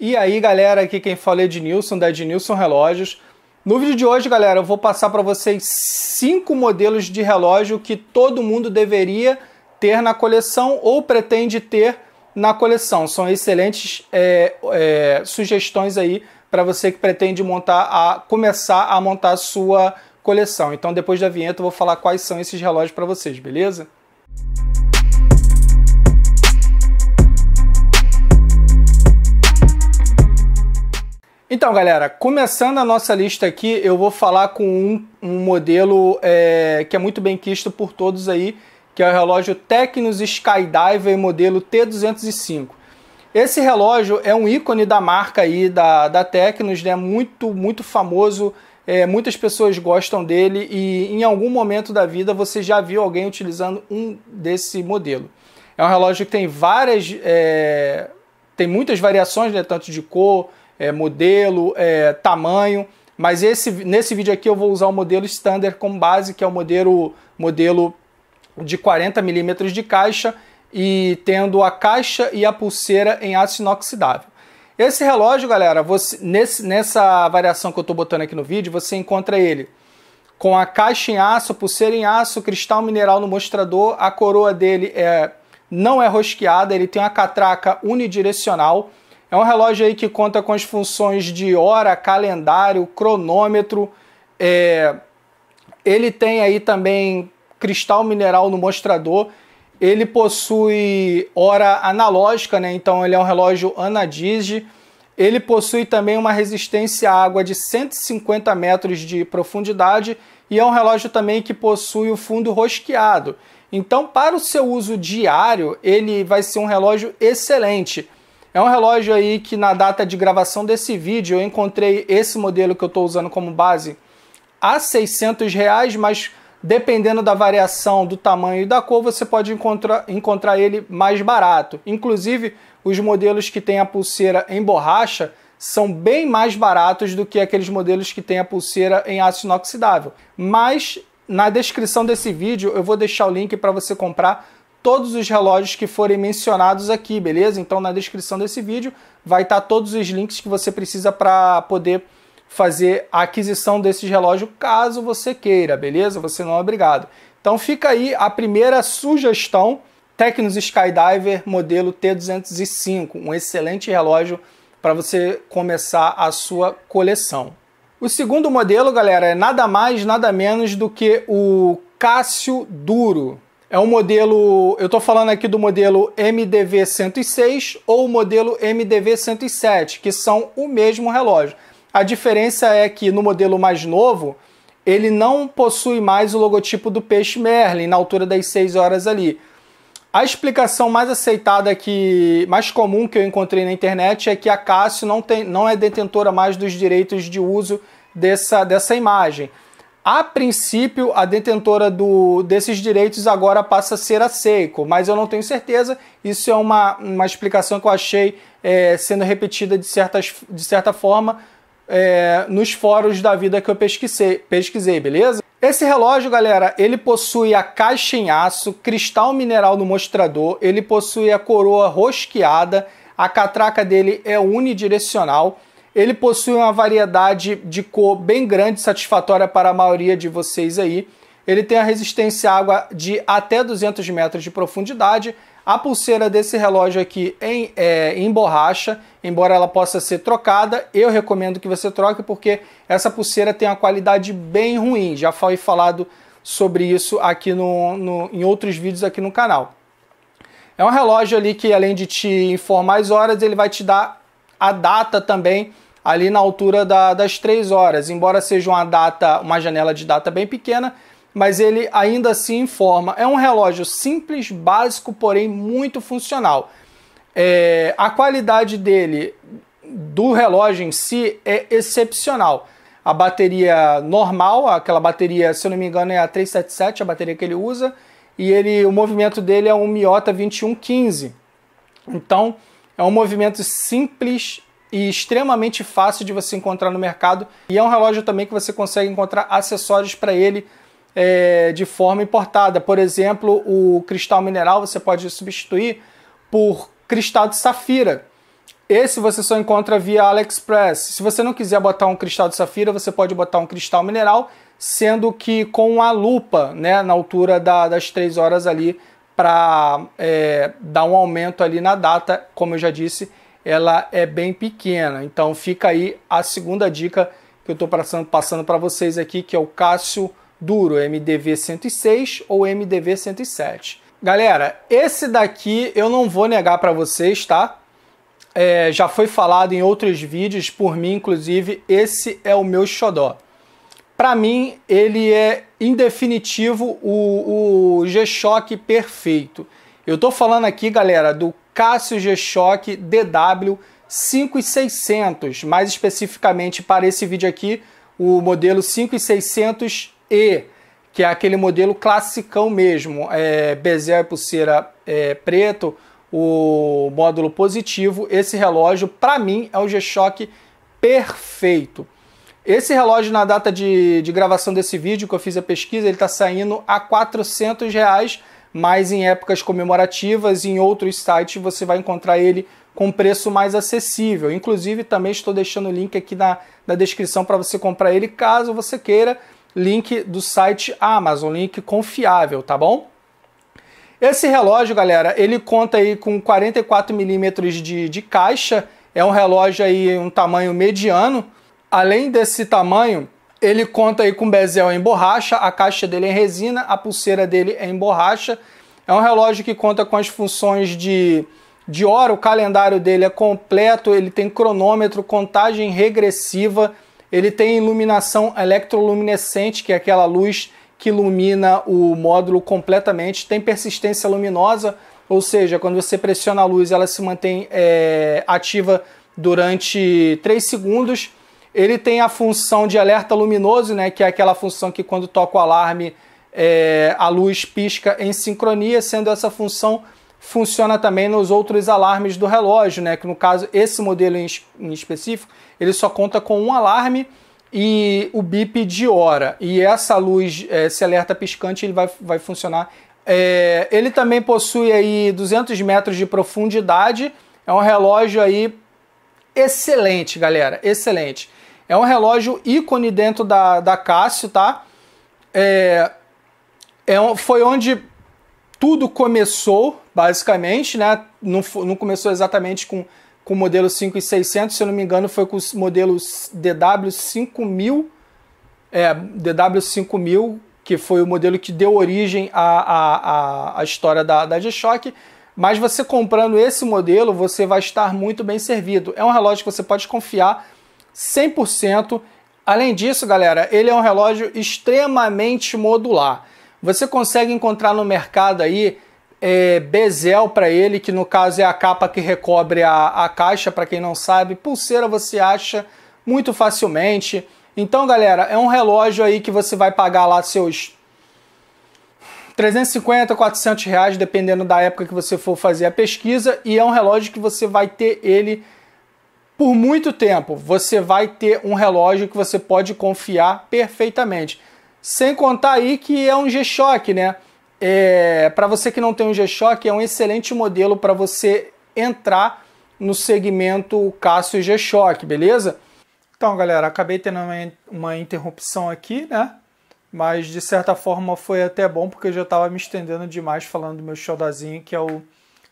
E aí, galera, aqui quem fala é Ednilson, da Ednilson Relógios. No vídeo de hoje, galera, eu vou passar para vocês cinco modelos de relógio que todo mundo deveria ter na coleção ou pretende ter na coleção. São excelentes é, é, sugestões aí para você que pretende montar a começar a montar a sua coleção. Então, depois da vinheta, eu vou falar quais são esses relógios para vocês, beleza? Música Então, galera, começando a nossa lista aqui, eu vou falar com um, um modelo é, que é muito bem quisto por todos aí, que é o relógio Tecnos Skydiver modelo T205. Esse relógio é um ícone da marca aí, da, da Tecnos, né? Muito, muito famoso, é, muitas pessoas gostam dele e em algum momento da vida você já viu alguém utilizando um desse modelo. É um relógio que tem várias, é, tem muitas variações, né? Tanto de cor, é, modelo, é, tamanho, mas esse, nesse vídeo aqui eu vou usar o modelo standard como base, que é o modelo, modelo de 40 milímetros de caixa e tendo a caixa e a pulseira em aço inoxidável. Esse relógio, galera, você, nesse, nessa variação que eu estou botando aqui no vídeo, você encontra ele com a caixa em aço, pulseira em aço, cristal mineral no mostrador, a coroa dele é não é rosqueada, ele tem uma catraca unidirecional, é um relógio aí que conta com as funções de hora, calendário, cronômetro. É... Ele tem aí também cristal mineral no mostrador. Ele possui hora analógica, né? Então ele é um relógio anadige. Ele possui também uma resistência à água de 150 metros de profundidade e é um relógio também que possui o fundo rosqueado. Então, para o seu uso diário, ele vai ser um relógio excelente. É um relógio aí que na data de gravação desse vídeo eu encontrei esse modelo que eu estou usando como base a 600 reais, mas dependendo da variação do tamanho e da cor você pode encontrar, encontrar ele mais barato. Inclusive os modelos que têm a pulseira em borracha são bem mais baratos do que aqueles modelos que têm a pulseira em aço inoxidável. Mas na descrição desse vídeo eu vou deixar o link para você comprar todos os relógios que forem mencionados aqui, beleza? Então na descrição desse vídeo vai estar tá todos os links que você precisa para poder fazer a aquisição desses relógios caso você queira, beleza? Você não é obrigado. Então fica aí a primeira sugestão, Tecnos Skydiver modelo T205, um excelente relógio para você começar a sua coleção. O segundo modelo, galera, é nada mais, nada menos do que o Cássio Duro, é um modelo, eu estou falando aqui do modelo MDV 106 ou o modelo MDV 107, que são o mesmo relógio. A diferença é que no modelo mais novo, ele não possui mais o logotipo do peixe Merlin na altura das 6 horas ali. A explicação mais aceitada que mais comum que eu encontrei na internet é que a Cássio não tem não é detentora mais dos direitos de uso dessa dessa imagem. A princípio, a detentora do, desses direitos agora passa a ser a Seiko, mas eu não tenho certeza. Isso é uma, uma explicação que eu achei é, sendo repetida de, certas, de certa forma é, nos fóruns da vida que eu pesquisei, pesquisei, beleza? Esse relógio, galera, ele possui a caixa em aço, cristal mineral no mostrador, ele possui a coroa rosqueada, a catraca dele é unidirecional ele possui uma variedade de cor bem grande, satisfatória para a maioria de vocês aí. Ele tem a resistência à água de até 200 metros de profundidade. A pulseira desse relógio aqui em, é, em borracha, embora ela possa ser trocada, eu recomendo que você troque porque essa pulseira tem uma qualidade bem ruim. Já foi falado sobre isso aqui no, no, em outros vídeos aqui no canal. É um relógio ali que além de te informar as horas, ele vai te dar a data também ali na altura da, das 3 horas. Embora seja uma data, uma janela de data bem pequena, mas ele ainda assim informa. É um relógio simples, básico, porém muito funcional. É, a qualidade dele, do relógio em si, é excepcional. A bateria normal, aquela bateria, se eu não me engano, é a 377, a bateria que ele usa, e ele, o movimento dele é um Miota 2115. Então, é um movimento simples e extremamente fácil de você encontrar no mercado. E é um relógio também que você consegue encontrar acessórios para ele é, de forma importada. Por exemplo, o cristal mineral você pode substituir por cristal de safira. Esse você só encontra via AliExpress. Se você não quiser botar um cristal de safira, você pode botar um cristal mineral, sendo que com a lupa, né, na altura da, das três horas ali, para é, dar um aumento ali na data, como eu já disse, ela é bem pequena. Então fica aí a segunda dica que eu estou passando para vocês aqui, que é o Cássio Duro, MDV 106 ou MDV 107. Galera, esse daqui eu não vou negar para vocês, tá? É, já foi falado em outros vídeos, por mim inclusive, esse é o meu xodó. Para mim, ele é, em definitivo, o, o G-Shock perfeito. Eu tô falando aqui, galera, do Casio G-Shock DW 5600, mais especificamente para esse vídeo aqui, o modelo 5600E, que é aquele modelo classicão mesmo, é, bezel e pulseira é, preto, o módulo positivo. Esse relógio, para mim, é o G-Shock perfeito. Esse relógio, na data de, de gravação desse vídeo, que eu fiz a pesquisa, ele está saindo a 400 reais mas em épocas comemorativas e em outros sites você vai encontrar ele com preço mais acessível. Inclusive, também estou deixando o link aqui na, na descrição para você comprar ele caso você queira. Link do site Amazon, link confiável, tá bom? Esse relógio, galera, ele conta aí com 44 milímetros de, de caixa, é um relógio aí um tamanho mediano. Além desse tamanho, ele conta aí com bezel em borracha, a caixa dele é em resina, a pulseira dele é em borracha. É um relógio que conta com as funções de, de hora, o calendário dele é completo, ele tem cronômetro, contagem regressiva, ele tem iluminação eletroluminescente, que é aquela luz que ilumina o módulo completamente, tem persistência luminosa, ou seja, quando você pressiona a luz, ela se mantém é, ativa durante 3 segundos. Ele tem a função de alerta luminoso, né, que é aquela função que quando toca o alarme é, a luz pisca em sincronia, sendo essa função funciona também nos outros alarmes do relógio, né? Que no caso esse modelo em, em específico ele só conta com um alarme e o bip de hora. E essa luz, é, esse alerta piscante, ele vai, vai funcionar. É, ele também possui aí 200 metros de profundidade. É um relógio aí excelente, galera, excelente. É um relógio ícone dentro da, da Cássio, tá? É, é foi onde tudo começou, basicamente, né? Não, não começou exatamente com, com o modelo 5600, se eu não me engano, foi com os modelos DW5000, é, DW5000, que foi o modelo que deu origem à, à, à, história da, da G-Shock. Mas você comprando esse modelo, você vai estar muito bem servido. É um relógio que você pode confiar 100%. Além disso, galera, ele é um relógio extremamente modular. Você consegue encontrar no mercado aí é, bezel para ele, que no caso é a capa que recobre a, a caixa, para quem não sabe. Pulseira você acha muito facilmente. Então, galera, é um relógio aí que você vai pagar lá seus 350, 400 reais, dependendo da época que você for fazer a pesquisa, e é um relógio que você vai ter ele por muito tempo você vai ter um relógio que você pode confiar perfeitamente. Sem contar aí que é um G-Shock, né? É, para você que não tem um G-Shock, é um excelente modelo para você entrar no segmento Casio G-Shock, beleza? Então, galera, acabei tendo uma, interrupção aqui, né? Mas de certa forma foi até bom porque eu já estava me estendendo demais falando do meu xodazinho que é o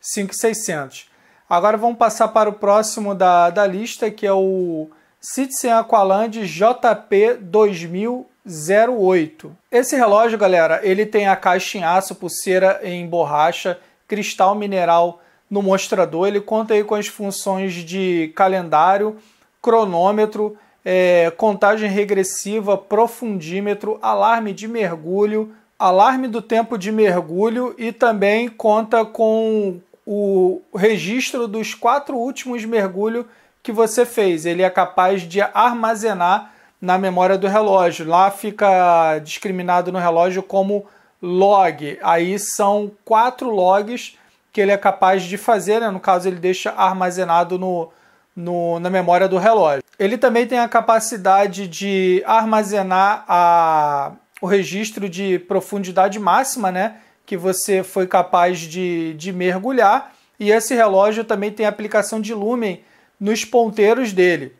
5600. Agora vamos passar para o próximo da, da lista, que é o Citizen Aqualand JP 2008. Esse relógio, galera, ele tem a caixa em aço, pulseira em borracha, cristal mineral no mostrador. Ele conta aí com as funções de calendário, cronômetro, é, contagem regressiva, profundímetro, alarme de mergulho, alarme do tempo de mergulho e também conta com o registro dos quatro últimos mergulhos que você fez. Ele é capaz de armazenar na memória do relógio. Lá fica discriminado no relógio como log. Aí são quatro logs que ele é capaz de fazer, né? no caso, ele deixa armazenado no, no, na memória do relógio. Ele também tem a capacidade de armazenar a, o registro de profundidade máxima, né? que você foi capaz de, de mergulhar. E esse relógio também tem aplicação de lumen nos ponteiros dele.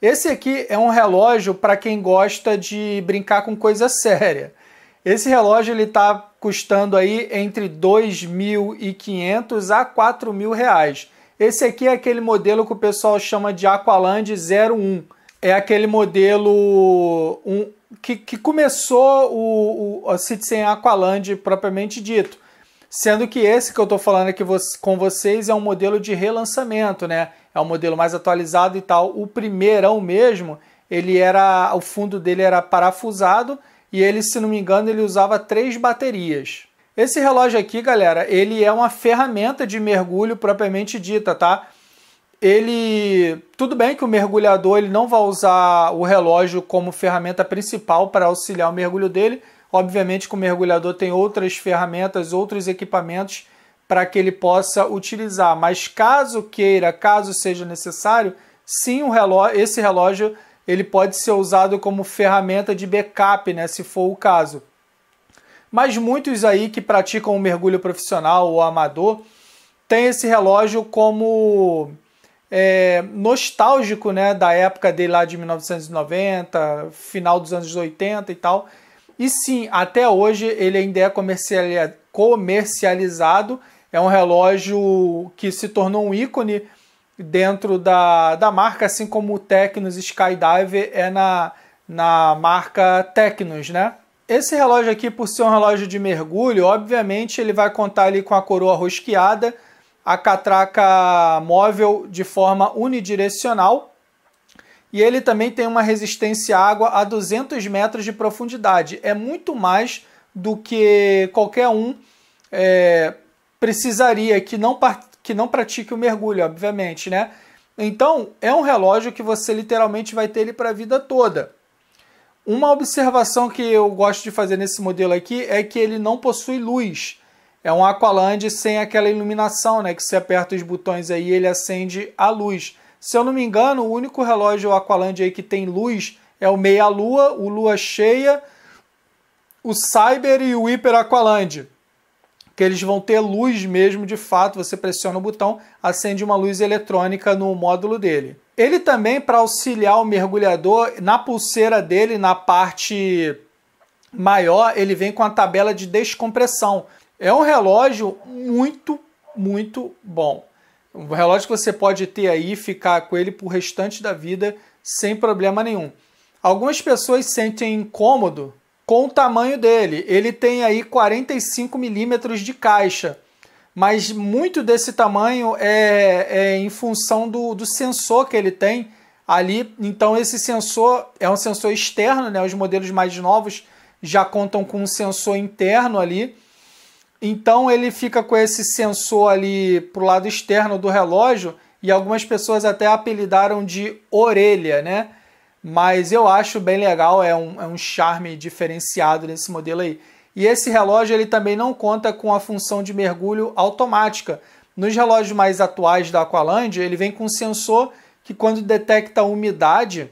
Esse aqui é um relógio para quem gosta de brincar com coisa séria. Esse relógio ele está custando aí entre 2.500 a 4.000 reais. Esse aqui é aquele modelo que o pessoal chama de Aqualand 01. É aquele modelo um, que, que começou o, o, a Citizen Aqualand propriamente dito. Sendo que esse que eu estou falando aqui com vocês é um modelo de relançamento, né? É um modelo mais atualizado e tal. O primeirão mesmo, ele era. O fundo dele era parafusado e ele, se não me engano, ele usava três baterias. Esse relógio aqui, galera, ele é uma ferramenta de mergulho propriamente dita, tá? ele tudo bem que o mergulhador ele não vai usar o relógio como ferramenta principal para auxiliar o mergulho dele. Obviamente que o mergulhador tem outras ferramentas, outros equipamentos para que ele possa utilizar, mas caso queira, caso seja necessário, sim, o relógio, esse relógio ele pode ser usado como ferramenta de backup, né, se for o caso. Mas muitos aí que praticam o mergulho profissional ou amador têm esse relógio como é, nostálgico né, da época dele lá de 1990, final dos anos 80 e tal. E sim, até hoje ele ainda é comercializado. É um relógio que se tornou um ícone dentro da, da marca, assim como o Tecnos Skydiver é na, na marca Tecnos, né? Esse relógio aqui, por ser um relógio de mergulho, obviamente ele vai contar ali com a coroa rosqueada, a catraca móvel de forma unidirecional e ele também tem uma resistência à água a 200 metros de profundidade. É muito mais do que qualquer um é, precisaria que não, que não pratique o mergulho, obviamente, né? Então, é um relógio que você literalmente vai ter ele para a vida toda. Uma observação que eu gosto de fazer nesse modelo aqui é que ele não possui luz é um Aqualand sem aquela iluminação, né? Que você aperta os botões aí ele acende a luz. Se eu não me engano, o único relógio Aqualand aí que tem luz é o Meia Lua, o Lua Cheia, o Cyber e o Hiper Aqualand. Que eles vão ter luz mesmo, de fato. Você pressiona o botão, acende uma luz eletrônica no módulo dele. Ele também, para auxiliar o mergulhador, na pulseira dele, na parte maior, ele vem com a tabela de descompressão. É um relógio muito, muito bom. Um relógio que você pode ter aí e ficar com ele o restante da vida sem problema nenhum. Algumas pessoas sentem incômodo com o tamanho dele. Ele tem aí 45 milímetros de caixa, mas muito desse tamanho é, é em função do, do sensor que ele tem ali. Então, esse sensor é um sensor externo, né? Os modelos mais novos já contam com um sensor interno ali então ele fica com esse sensor ali pro lado externo do relógio e algumas pessoas até apelidaram de orelha, né? Mas eu acho bem legal, é um, é um charme diferenciado nesse modelo aí. E esse relógio ele também não conta com a função de mergulho automática. Nos relógios mais atuais da Aqualand, ele vem com um sensor que quando detecta umidade,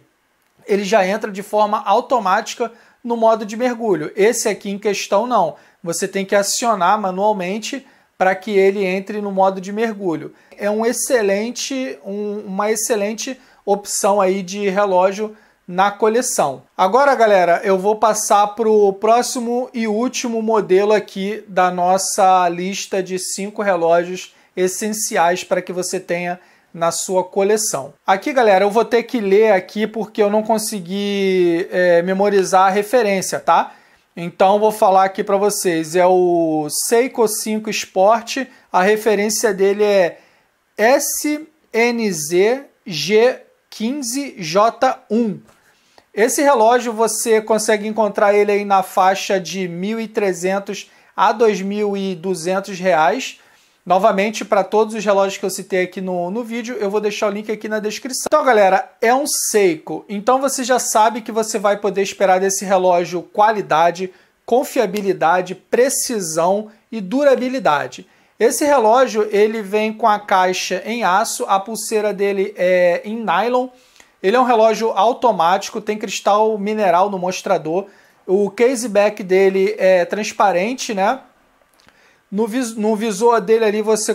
ele já entra de forma automática no modo de mergulho. Esse aqui em questão não você tem que acionar manualmente para que ele entre no modo de mergulho. É um excelente, um, uma excelente opção aí de relógio na coleção. Agora, galera, eu vou passar para o próximo e último modelo aqui da nossa lista de cinco relógios essenciais para que você tenha na sua coleção. Aqui, galera, eu vou ter que ler aqui porque eu não consegui é, memorizar a referência, tá? Então vou falar aqui para vocês, é o Seiko 5 Sport, a referência dele é SNZG15J1. Esse relógio você consegue encontrar ele aí na faixa de 1.300 a 2.200 reais. Novamente, para todos os relógios que eu citei aqui no, no vídeo, eu vou deixar o link aqui na descrição. Então, galera, é um Seiko. Então, você já sabe que você vai poder esperar desse relógio qualidade, confiabilidade, precisão e durabilidade. Esse relógio, ele vem com a caixa em aço, a pulseira dele é em nylon. Ele é um relógio automático, tem cristal mineral no mostrador. O case back dele é transparente, né? No, vis, no visor dele ali você,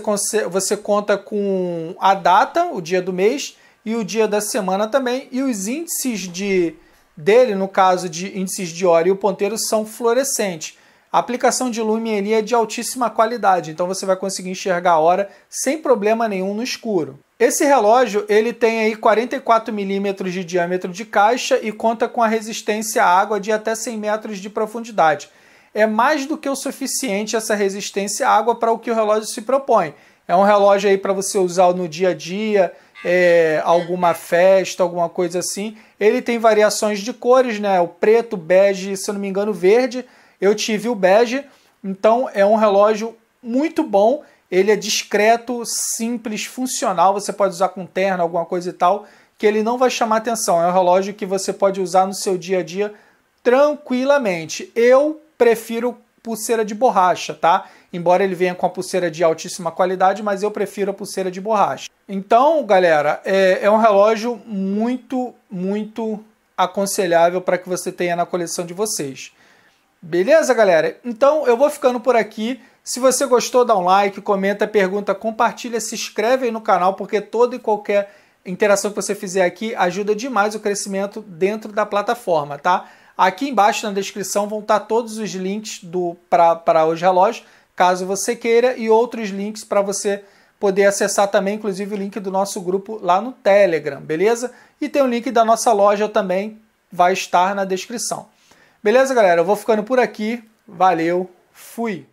você conta com a data, o dia do mês e o dia da semana também. E os índices de, dele, no caso de índices de hora e o ponteiro, são fluorescentes. A aplicação de lume ali é de altíssima qualidade, então você vai conseguir enxergar a hora sem problema nenhum no escuro. Esse relógio ele tem aí 44 milímetros de diâmetro de caixa e conta com a resistência à água de até 100 metros de profundidade é mais do que o suficiente essa resistência à água para o que o relógio se propõe. É um relógio aí para você usar no dia a dia, é, alguma festa, alguma coisa assim. Ele tem variações de cores, né? O preto, bege, se eu não me engano, verde. Eu tive o bege, então é um relógio muito bom. Ele é discreto, simples, funcional. Você pode usar com terno, alguma coisa e tal, que ele não vai chamar atenção. É um relógio que você pode usar no seu dia a dia tranquilamente. Eu prefiro pulseira de borracha, tá? Embora ele venha com a pulseira de altíssima qualidade, mas eu prefiro a pulseira de borracha. Então, galera, é, é um relógio muito, muito aconselhável para que você tenha na coleção de vocês. Beleza, galera? Então eu vou ficando por aqui. Se você gostou, dá um like, comenta, pergunta, compartilha, se inscreve aí no canal, porque toda e qualquer interação que você fizer aqui ajuda demais o crescimento dentro da plataforma, tá? Aqui embaixo na descrição vão estar todos os links para os relógios, caso você queira, e outros links para você poder acessar também, inclusive o link do nosso grupo lá no Telegram, beleza? E tem o link da nossa loja também, vai estar na descrição. Beleza, galera? Eu vou ficando por aqui. Valeu, fui!